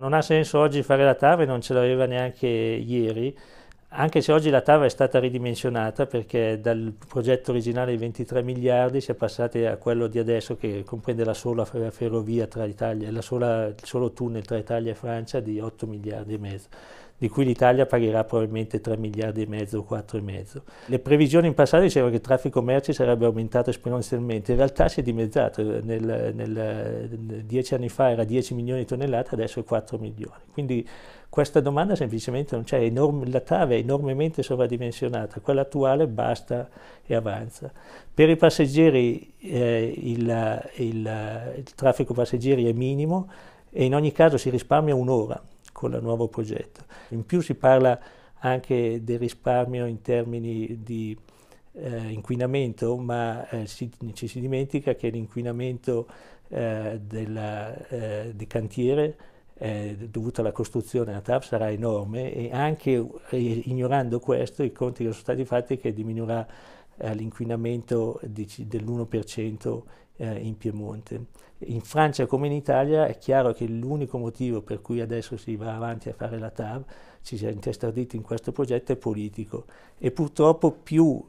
Non ha senso oggi fare la TAV e non ce l'aveva neanche ieri, anche se oggi la TAV è stata ridimensionata perché dal progetto originale di 23 miliardi si è passati a quello di adesso che comprende la sola ferrovia tra Italia, la sola, il solo tunnel tra Italia e Francia di 8 miliardi e mezzo di cui l'Italia pagherà probabilmente 3 miliardi e mezzo o 4 e mezzo. Le previsioni in passato dicevano che il traffico merci sarebbe aumentato esponenzialmente, in realtà si è dimezzato, nel, nel, dieci anni fa era 10 milioni di tonnellate, adesso è 4 milioni. Quindi questa domanda semplicemente non c'è, enorm- la TAV è enormemente sovradimensionata, quella attuale basta e avanza. Per i passeggeri eh, il, il, il traffico passeggeri è minimo e in ogni caso si risparmia un'ora con il nuovo progetto. In più si parla anche del risparmio in termini di eh, inquinamento, ma eh, si, ci si dimentica che l'inquinamento eh, della, eh, di cantiere eh, dovuta alla costruzione della TAP sarà enorme e anche eh, ignorando questo i conti che sono stati fatti che diminuirà eh, l'inquinamento dell'1% eh, in Piemonte. In Francia come in Italia è chiaro che l'unico motivo per cui adesso si va avanti a fare la TAV, ci si è intestarditi in questo progetto, è politico e purtroppo più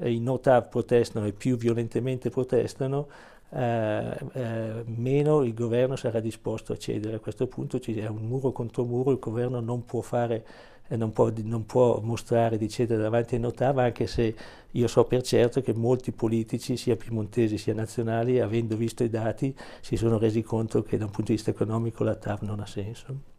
eh, i no TAV protestano e più violentemente protestano, eh, eh, meno il governo sarà disposto a cedere. A questo punto c'è un muro contro muro, il governo non può fare non può, non può, mostrare di cedere davanti ai notav, anche se io so per certo che molti politici, sia piemontesi sia nazionali, avendo visto i dati, si sono resi conto che da un punto di vista economico la TAV non ha senso.